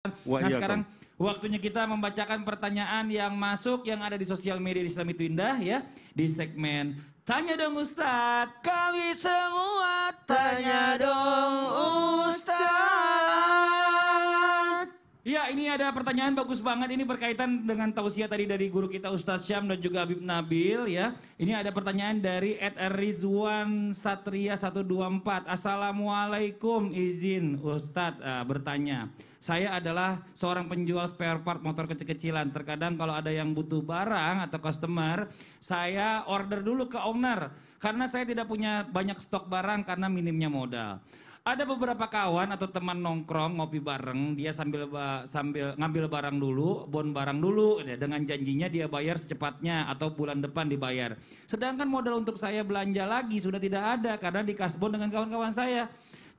Nah iya, sekarang waktunya kita membacakan pertanyaan yang masuk yang ada di sosial media Islam itu indah ya di segmen Tanya dong Ustadz. Kami semua tanya dong Ustadz. Ya ini ada pertanyaan bagus banget ini berkaitan dengan tausiah tadi dari guru kita Ustadz Syam dan juga Habib Nabil ya. Ini ada pertanyaan dari Ed Rizwan Satria 124. Assalamualaikum izin Ustadz uh, bertanya. Saya adalah seorang penjual spare part motor kecil-kecilan. Terkadang kalau ada yang butuh barang atau customer, saya order dulu ke owner karena saya tidak punya banyak stok barang karena minimnya modal ada beberapa kawan atau teman nongkrong ngopi bareng dia sambil sambil ngambil barang dulu bon barang dulu ya, dengan janjinya dia bayar secepatnya atau bulan depan dibayar sedangkan modal untuk saya belanja lagi sudah tidak ada karena di kasbon dengan kawan-kawan saya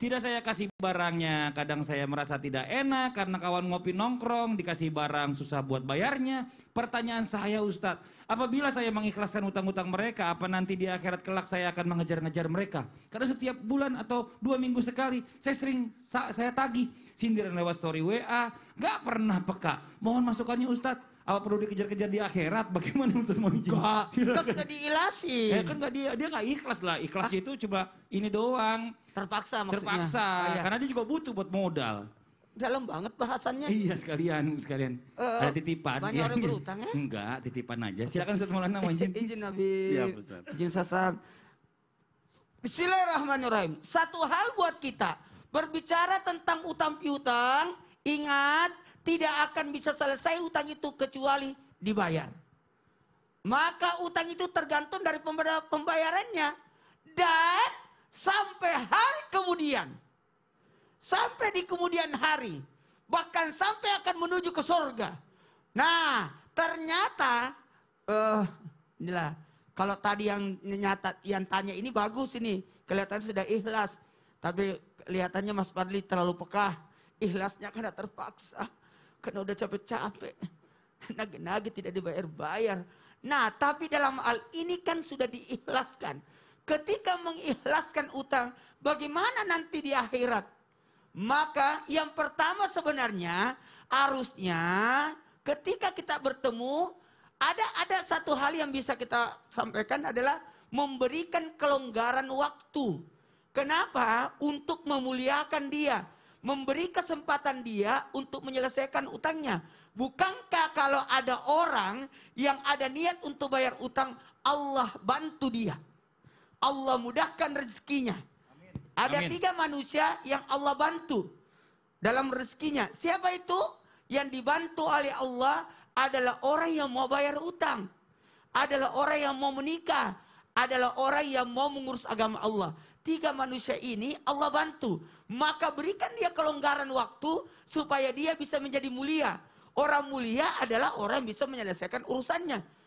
tidak saya kasih barangnya, kadang saya merasa tidak enak karena kawan ngopi nongkrong, dikasih barang susah buat bayarnya. Pertanyaan saya Ustadz, apabila saya mengikhlaskan utang-utang mereka, apa nanti di akhirat kelak saya akan mengejar-ngejar mereka? Karena setiap bulan atau dua minggu sekali, saya sering saya tagih sindiran lewat story WA, gak pernah peka. Mohon masukannya Ustadz apa perlu dikejar-kejar di akhirat? Bagaimana Ustaz Muhyiddin? Enggak, eh, kan sudah diilasi? Ya kan gak dia dia gak ikhlas lah. Ikhlasnya ah? itu coba ini doang. Terpaksa maksudnya. Terpaksa, ah, iya. karena dia juga butuh buat modal. Dalam banget bahasannya. Iya sekalian, sekalian. Uh, Ada titipan. Banyak ya. orang iya. berutang ya? Enggak, titipan aja. Silakan Ustaz Maulana izin. izin Nabi. Siap Ustaz. Izin Ustaz. Bismillahirrahmanirrahim. Satu hal buat kita berbicara tentang utang piutang, ingat tidak akan bisa selesai utang itu kecuali dibayar. Maka utang itu tergantung dari pembayarannya. Dan sampai hari kemudian. Sampai di kemudian hari. Bahkan sampai akan menuju ke surga. Nah ternyata. Uh, inilah kalau tadi yang nyata yang tanya ini bagus ini kelihatannya sudah ikhlas tapi kelihatannya Mas Fadli terlalu pekah ikhlasnya karena terpaksa karena udah capek-capek. Nagi-nagi tidak dibayar-bayar. Nah, tapi dalam hal ini kan sudah diikhlaskan. Ketika mengikhlaskan utang, bagaimana nanti di akhirat? Maka yang pertama sebenarnya harusnya ketika kita bertemu ada ada satu hal yang bisa kita sampaikan adalah memberikan kelonggaran waktu. Kenapa? Untuk memuliakan dia memberi kesempatan dia untuk menyelesaikan utangnya. Bukankah kalau ada orang yang ada niat untuk bayar utang, Allah bantu dia. Allah mudahkan rezekinya. Ada Amin. tiga manusia yang Allah bantu dalam rezekinya. Siapa itu? Yang dibantu oleh Allah adalah orang yang mau bayar utang. Adalah orang yang mau menikah. Adalah orang yang mau mengurus agama Allah tiga manusia ini Allah bantu. Maka berikan dia kelonggaran waktu supaya dia bisa menjadi mulia. Orang mulia adalah orang yang bisa menyelesaikan urusannya.